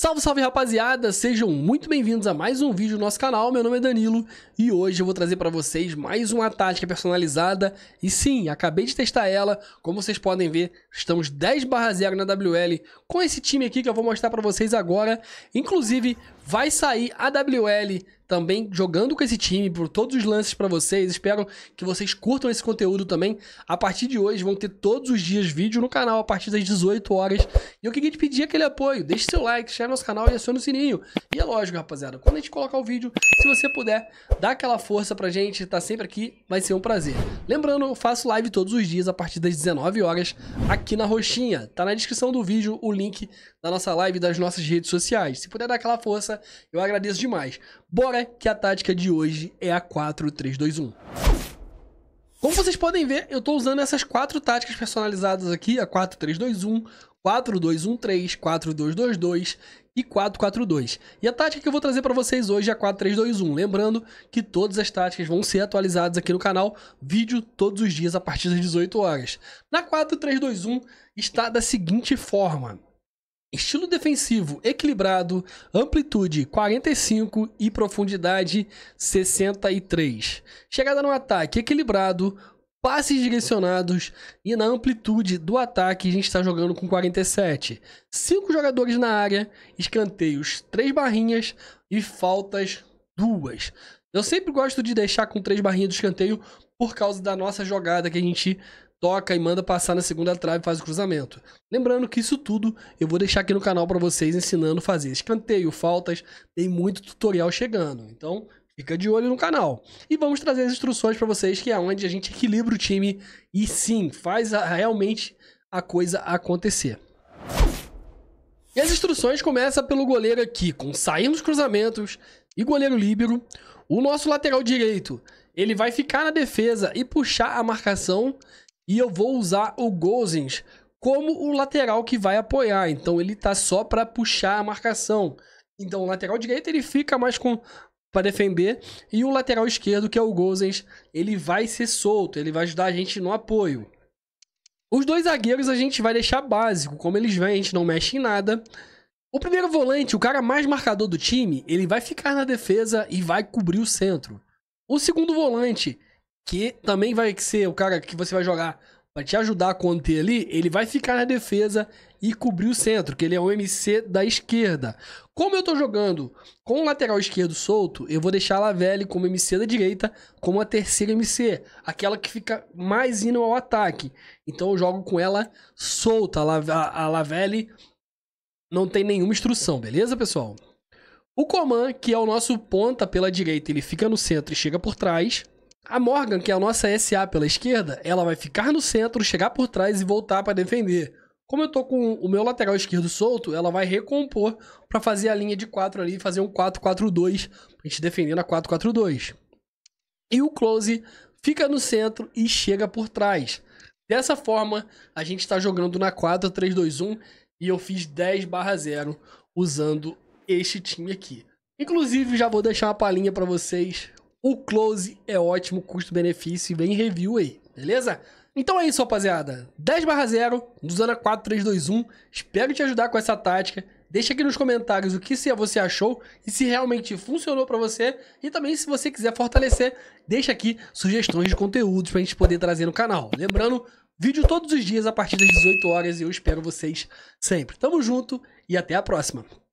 Salve, salve rapaziada! Sejam muito bem-vindos a mais um vídeo do nosso canal. Meu nome é Danilo e hoje eu vou trazer para vocês mais uma tática personalizada. E sim, acabei de testar ela. Como vocês podem ver, estamos 10/0 na WL com esse time aqui que eu vou mostrar para vocês agora. Inclusive, vai sair a WL também jogando com esse time, por todos os lances para vocês. Espero que vocês curtam esse conteúdo também. A partir de hoje vão ter todos os dias vídeo no canal a partir das 18 horas. E eu queria te pedir aquele apoio. Deixe seu like, share nosso canal e acione o sininho. E é lógico, rapaziada, quando a gente colocar o vídeo, se você puder, dá aquela força pra gente, tá sempre aqui, vai ser um prazer. Lembrando, eu faço live todos os dias a partir das 19 horas aqui na Roxinha. Tá na descrição do vídeo o link da nossa live e das nossas redes sociais. Se puder dar aquela força, eu agradeço demais. Bora que a tática de hoje é a 4-3-2-1. Como vocês podem ver, eu estou usando essas quatro táticas personalizadas aqui, a 4-3-2-1, 4-2-1-3, 4-2-2-2 e 4-4-2. E a tática que eu vou trazer para vocês hoje é a 4-3-2-1. Lembrando que todas as táticas vão ser atualizadas aqui no canal, vídeo todos os dias a partir das 18 horas. Na 4-3-2-1 está da seguinte forma. Estilo defensivo equilibrado, amplitude 45 e profundidade 63. Chegada no ataque equilibrado, passes direcionados e na amplitude do ataque a gente está jogando com 47. 5 jogadores na área, escanteios 3 barrinhas e faltas 2. Eu sempre gosto de deixar com 3 barrinhas do escanteio por causa da nossa jogada que a gente toca e manda passar na segunda trave e faz o cruzamento. Lembrando que isso tudo eu vou deixar aqui no canal para vocês ensinando a fazer escanteio, faltas, tem muito tutorial chegando. Então, Fica de olho no canal. E vamos trazer as instruções para vocês, que é onde a gente equilibra o time e sim, faz a, realmente a coisa acontecer. E as instruções começam pelo goleiro aqui, com sair nos cruzamentos e goleiro líbero. O nosso lateral direito, ele vai ficar na defesa e puxar a marcação. E eu vou usar o Gozens como o lateral que vai apoiar. Então ele tá só para puxar a marcação. Então o lateral direito ele fica mais com para defender e o lateral esquerdo que é o Gozens, ele vai ser solto, ele vai ajudar a gente no apoio. Os dois zagueiros a gente vai deixar básico, como eles vêm, a gente não mexe em nada. O primeiro volante, o cara mais marcador do time, ele vai ficar na defesa e vai cobrir o centro. O segundo volante, que também vai ser o cara que você vai jogar para te ajudar a conter ali, ele vai ficar na defesa e cobrir o centro, que ele é o MC da esquerda. Como eu estou jogando com o lateral esquerdo solto, eu vou deixar a Lavelli como MC da direita, como a terceira MC, aquela que fica mais indo ao ataque. Então eu jogo com ela solta. A Lavelli não tem nenhuma instrução, beleza, pessoal? O Coman, que é o nosso ponta pela direita, ele fica no centro e chega por trás. A Morgan, que é a nossa SA pela esquerda, ela vai ficar no centro, chegar por trás e voltar para defender. Como eu tô com o meu lateral esquerdo solto, ela vai recompor para fazer a linha de 4 ali, fazer um 4-4-2, a gente defendendo a 4-4-2. E o close fica no centro e chega por trás. Dessa forma, a gente está jogando na 4-3-2-1 e eu fiz 10 barra 0 usando este time aqui. Inclusive, já vou deixar uma palhinha para vocês o Close é ótimo, custo-benefício e vem review aí, beleza? Então é isso, rapaziada. 10 barra 0, Zona 4321. Espero te ajudar com essa tática. Deixa aqui nos comentários o que você achou e se realmente funcionou para você. E também, se você quiser fortalecer, deixa aqui sugestões de conteúdos para a gente poder trazer no canal. Lembrando, vídeo todos os dias a partir das 18 horas e eu espero vocês sempre. Tamo junto e até a próxima.